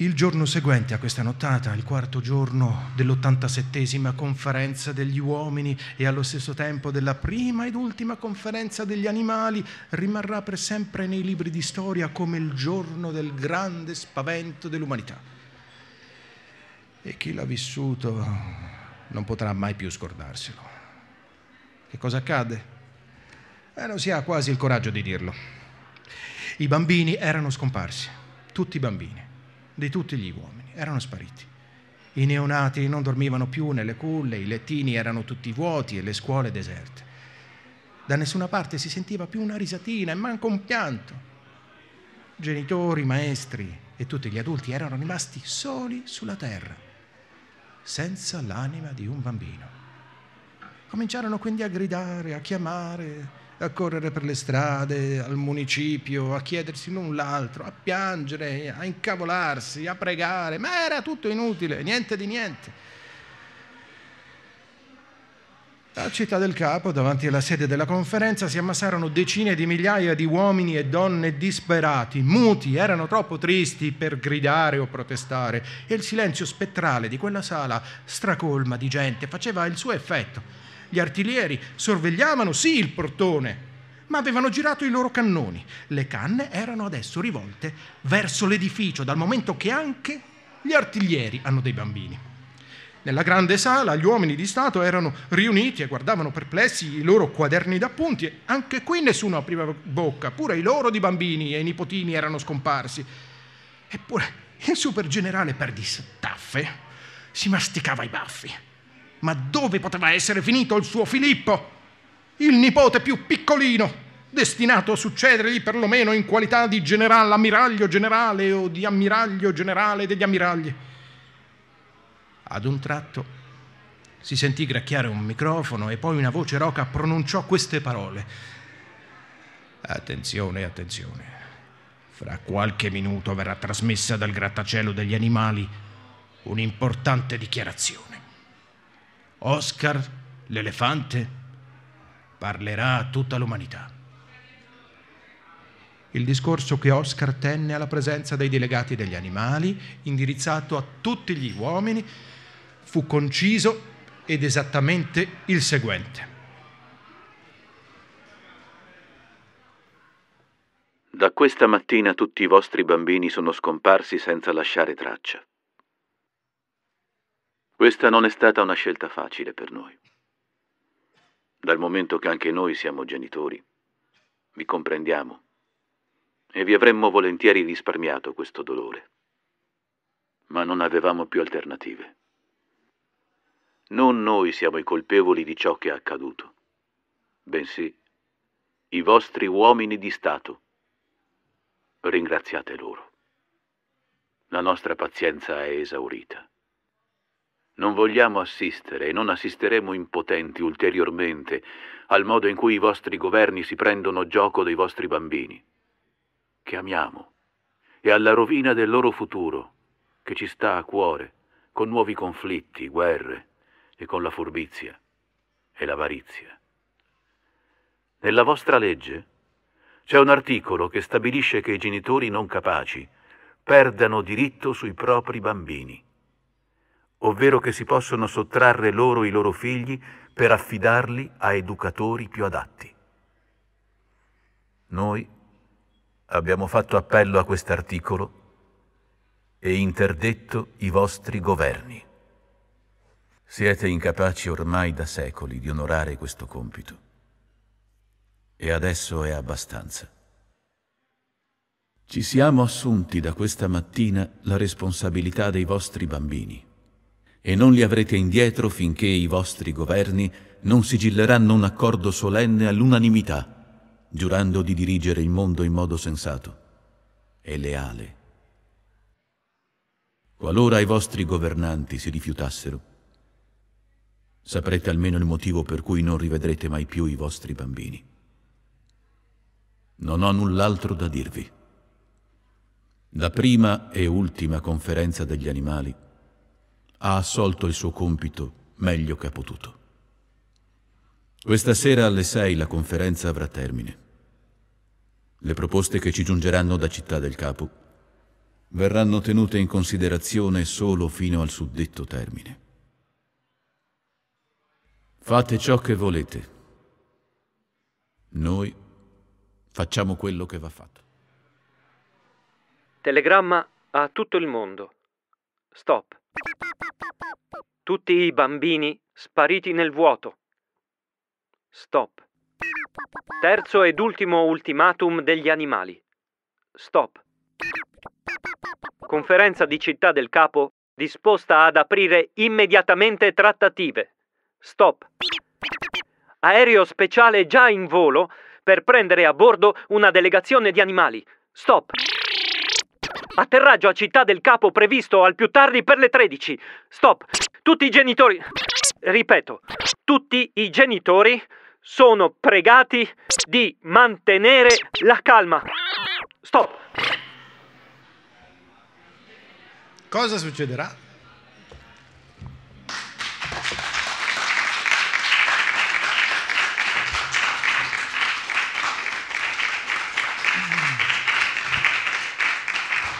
Il giorno seguente a questa nottata, il quarto giorno dell87 conferenza degli uomini e allo stesso tempo della prima ed ultima conferenza degli animali, rimarrà per sempre nei libri di storia come il giorno del grande spavento dell'umanità. E chi l'ha vissuto non potrà mai più scordarselo. Che cosa accade? Eh, non si ha quasi il coraggio di dirlo. I bambini erano scomparsi, tutti i bambini di tutti gli uomini, erano spariti. I neonati non dormivano più nelle culle, i lettini erano tutti vuoti e le scuole deserte. Da nessuna parte si sentiva più una risatina e manco un pianto. Genitori, maestri e tutti gli adulti erano rimasti soli sulla terra, senza l'anima di un bambino. Cominciarono quindi a gridare, a chiamare, a correre per le strade, al municipio, a chiedersi l'un l'altro, a piangere, a incavolarsi, a pregare, ma era tutto inutile, niente di niente. A Città del Capo, davanti alla sede della conferenza, si ammassarono decine di migliaia di uomini e donne disperati, muti, erano troppo tristi per gridare o protestare e il silenzio spettrale di quella sala, stracolma di gente, faceva il suo effetto. Gli artiglieri sorvegliavano sì il portone, ma avevano girato i loro cannoni. Le canne erano adesso rivolte verso l'edificio, dal momento che anche gli artiglieri hanno dei bambini. Nella grande sala gli uomini di Stato erano riuniti e guardavano perplessi i loro quaderni d'appunti e anche qui nessuno apriva bocca, pure i loro di bambini e i nipotini erano scomparsi. Eppure il supergenerale per distaffe si masticava i baffi. Ma dove poteva essere finito il suo Filippo? Il nipote più piccolino, destinato a succedergli perlomeno in qualità di generale, ammiraglio generale o di ammiraglio generale degli ammiragli. Ad un tratto si sentì gracchiare un microfono e poi una voce roca pronunciò queste parole. Attenzione, attenzione. Fra qualche minuto verrà trasmessa dal grattacielo degli animali un'importante dichiarazione. Oscar, l'elefante, parlerà a tutta l'umanità. Il discorso che Oscar tenne alla presenza dei delegati degli animali, indirizzato a tutti gli uomini, fu conciso ed esattamente il seguente. Da questa mattina tutti i vostri bambini sono scomparsi senza lasciare traccia. Questa non è stata una scelta facile per noi. Dal momento che anche noi siamo genitori, vi comprendiamo e vi avremmo volentieri risparmiato questo dolore. Ma non avevamo più alternative. Non noi siamo i colpevoli di ciò che è accaduto, bensì i vostri uomini di Stato. Ringraziate loro. La nostra pazienza è esaurita. Non vogliamo assistere e non assisteremo impotenti ulteriormente al modo in cui i vostri governi si prendono gioco dei vostri bambini, che amiamo, e alla rovina del loro futuro, che ci sta a cuore, con nuovi conflitti, guerre e con la furbizia e l'avarizia. Nella vostra legge c'è un articolo che stabilisce che i genitori non capaci perdano diritto sui propri bambini ovvero che si possono sottrarre loro i loro figli per affidarli a educatori più adatti. Noi abbiamo fatto appello a quest'articolo e interdetto i vostri governi. Siete incapaci ormai da secoli di onorare questo compito e adesso è abbastanza. Ci siamo assunti da questa mattina la responsabilità dei vostri bambini e non li avrete indietro finché i vostri governi non sigilleranno un accordo solenne all'unanimità, giurando di dirigere il mondo in modo sensato e leale. Qualora i vostri governanti si rifiutassero, saprete almeno il motivo per cui non rivedrete mai più i vostri bambini. Non ho null'altro da dirvi. La prima e ultima conferenza degli animali ha assolto il suo compito meglio che ha potuto. Questa sera alle sei la conferenza avrà termine. Le proposte che ci giungeranno da Città del Capo verranno tenute in considerazione solo fino al suddetto termine. Fate ciò che volete. Noi facciamo quello che va fatto. Telegramma a tutto il mondo. Stop. Tutti i bambini spariti nel vuoto. Stop. Terzo ed ultimo ultimatum degli animali. Stop. Conferenza di città del capo disposta ad aprire immediatamente trattative. Stop. Aereo speciale già in volo per prendere a bordo una delegazione di animali. Stop. Atterraggio a città del capo previsto al più tardi per le 13. Stop. Tutti i genitori, ripeto, tutti i genitori sono pregati di mantenere la calma. Stop. Cosa succederà